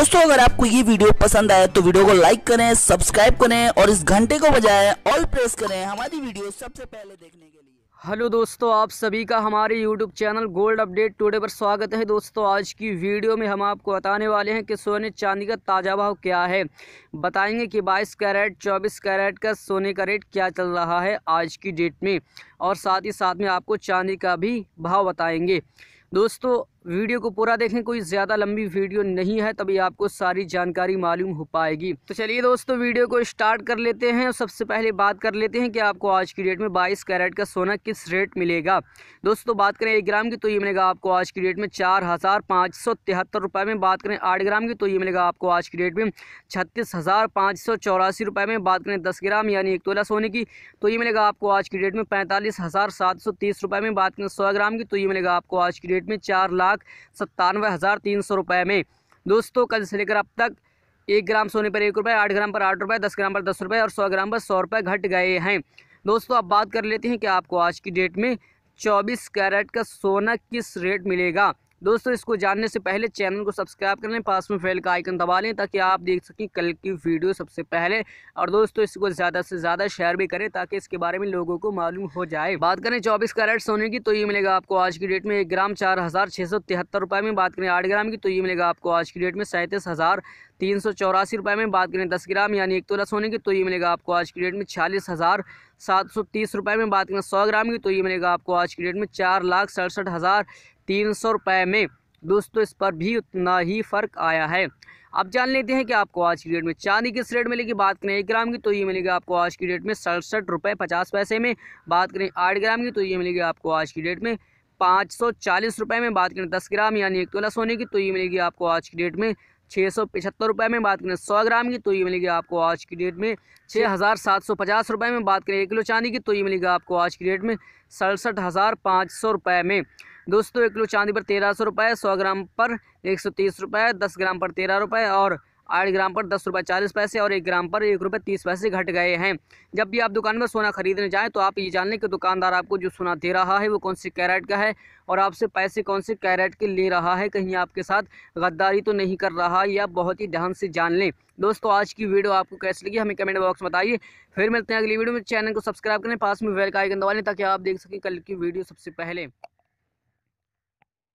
दोस्तों अगर आपको ये वीडियो पसंद आए तो वीडियो को लाइक करें सब्सक्राइब करें और इस घंटे को बजाय ऑल प्रेस करें हमारी वीडियो सबसे पहले देखने के लिए हेलो दोस्तों आप सभी का हमारे YouTube channel gold update today पर स्वागत है दोस्तों आज की वीडियो में हम आपको बताने वाले हैं कि सोने चांदी का ताज़ा भाव क्या है बताएंगे कि 22 कैरेट 24 कैरेट का सोने का रेट क्या चल रहा है आज की डेट में और साथ ही साथ में आपको चांदी का भी भाव बताएंगे दोस्तों वीडियो को पूरा देखें कोई ज़्यादा लंबी वीडियो नहीं है तभी आपको सारी जानकारी मालूम हो पाएगी तो चलिए दोस्तों वीडियो को स्टार्ट कर लेते हैं सबसे पहले बात कर लेते हैं कि आपको आज की डेट में 22 कैरेट का सोना किस रेट मिलेगा दोस्तों बात करें एक ग्राम की तो ये मिलेगा आपको आज की डेट में चार हज़ार पाँच सौ तिहत्तर में बात करें आठ ग्राम की तो ये मिलेगा आपको आज की डेट में छत्तीस हज़ार पाँच सौ चौरासी रुपये में बात करें दस ग्राम यानी एक तोला सोने की तो ये मिलेगा आपको आज की डेट में पैंतालीस हज़ार सात सौ तीस में बात करें सौ ग्राम की तो ये मिलेगा आपको आज की डेट में चार लाख लाख सत्तानवे हज़ार तीन सौ रुपये में दोस्तों कल से लेकर अब तक एक ग्राम सोने पर एक रुपये आठ ग्राम पर आठ रुपये दस ग्राम पर दस रुपये और सौ ग्राम पर सौ रुपये घट गए हैं दोस्तों अब बात कर लेते हैं कि आपको आज की डेट में चौबीस कैरेट का सोना किस रेट मिलेगा दोस्तों इसको जानने से पहले चैनल को सब्सक्राइब कर लें पास में फेल का आइकन दबा लें ताकि आप देख सकें कल की वीडियो सबसे पहले और दोस्तों इसको ज़्यादा से ज़्यादा शेयर भी करें ताकि इसके बारे में लोगों को मालूम हो जाए बात करें चौबीस कैरेट सोने की तो ये मिलेगा आपको आज की डेट में एक ग्राम चार हज़ार छः सौ तिहत्तर रुपये में बात करें आठ ग्राम की तो ये मिलेगा आपको आज की डेट में सैंतीस हज़ार तीन सौ चौरासी रुपये में बात करें दस ग्राम यानी एक तोला सोने की तो ये मिलेगा आपको आज की डेट में छियालीस हज़ार सात सौ तीस रुपये में बात करें सौ ग्राम की तो ये मिलेगा आपको आज की डेट में चार लाख सड़सठ हज़ार तीन सौ रुपये में दोस्तों इस पर भी उतना ही फ़र्क आया है अब जान लेते हैं कि आपको आज की डेट में चांदी किस रेट मिलेगी बात करें एक ग्राम की तो ये मिलेगी आपको आज की डेट में सड़सठ रुपये पचास पैसे में बात करें आठ ग्राम की तो ये मिलेगी आपको आज की डेट में पाँच सौ चालीस रुपये में बात करें दस ग्राम यानी एक तोला सोने की तो ये मिलेगी आपको आज की डेट में छः सौ पचहत्तर रुपये में बात करें सौ ग्राम की तो ये मिलेगी आपको आज की डेट में छः हज़ार सात सौ पचास रुपये में बात करें एक किलो चांदी की तो ये मिलेगी आपको आज की डेट में सड़सठ हज़ार पाँच सौ रुपये में दोस्तों एक किलो चांदी पर तेरह सौ रुपये सौ ग्राम पर एक सौ तीस रुपये दस ग्राम पर तेरह रुपये और आठ ग्राम पर दस रुपये चालीस पैसे और एक ग्राम पर एक रुपये तीस पैसे घट गए हैं जब भी आप दुकान में सोना खरीदने जाएँ तो आप ये जान लें कि दुकानदार आपको जो सोना दे रहा है वो कौन से कैरेट का है और आपसे पैसे कौन से कैरेट के ले रहा है कहीं आपके साथ गद्दारी तो नहीं कर रहा या बहुत ही ध्यान से जान लें दोस्तों आज की वीडियो आपको कैसी लगी हमें कमेंट बॉक्स बताइए फिर मिलते हैं अगली वीडियो में चैनल को सब्सक्राइब करें पास में वेलकाइकन का आइकन दबा लें ताकि आप देख सकें कल की वीडियो सबसे पहले